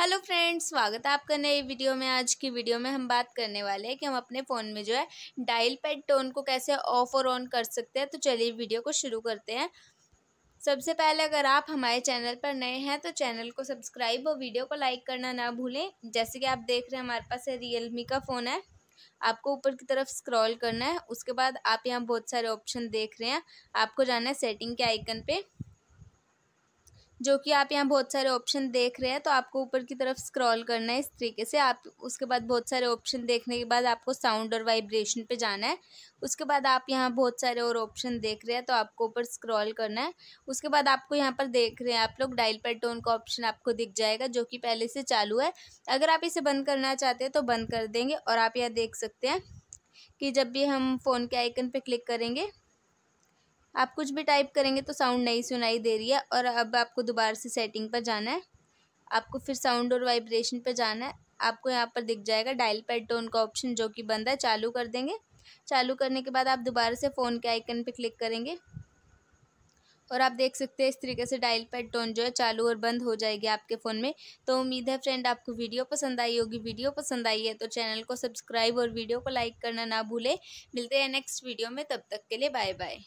hello friends स्वागत है आपका नए वीडियो में आज की वीडियो में हम बात करने वाले हैं कि हम अपने फ़ोन में जो है डायल पैड टोन को कैसे ऑफ़ और ऑन कर सकते हैं तो चलिए वीडियो को शुरू करते हैं सबसे पहले अगर आप हमारे चैनल पर नए हैं तो चैनल को सब्सक्राइब और वीडियो को लाइक करना ना भूलें जैसे कि आप देख रहे हैं हमारे पास है रियलमी का फ़ोन है आपको ऊपर की तरफ स्क्रॉल करना है उसके बाद आप यहाँ बहुत सारे ऑप्शन देख रहे हैं आपको जाना है सेटिंग के आइकन पर जो कि आप यहाँ बहुत सारे ऑप्शन देख रहे हैं तो आपको ऊपर की तरफ स्क्रॉल करना है इस तरीके से आप उसके बाद बहुत सारे ऑप्शन देखने के बाद आपको साउंड और वाइब्रेशन पे जाना है उसके बाद आप यहाँ बहुत सारे और ऑप्शन देख रहे हैं तो आपको ऊपर स्क्रॉल करना है उसके बाद आपको यहाँ पर देख रहे हैं आप लोग डायल पर टोन का ऑप्शन आपको दिख जाएगा जो कि पहले से चालू है अगर आप इसे बंद करना चाहते हैं तो बंद कर देंगे और आप यहाँ देख सकते हैं कि जब भी हम फ़ोन के आइकन पर क्लिक करेंगे आप कुछ भी टाइप करेंगे तो साउंड नहीं सुनाई दे रही है और अब आपको दोबारा से सेटिंग पर जाना है आपको फिर साउंड और वाइब्रेशन पर जाना है आपको यहाँ पर दिख जाएगा डायल पैड टोन का ऑप्शन जो कि बंद है चालू कर देंगे चालू करने के बाद आप दोबारा से फ़ोन के आइकन पर क्लिक करेंगे और आप देख सकते हैं इस तरीके से डायल पैड टोन जो है चालू और बंद हो जाएगी आपके फ़ोन में तो उम्मीद है फ्रेंड आपको वीडियो पसंद आई होगी वीडियो पसंद आई है तो चैनल को सब्सक्राइब और वीडियो को लाइक करना ना भूलें मिलते हैं नेक्स्ट वीडियो में तब तक के लिए बाय बाय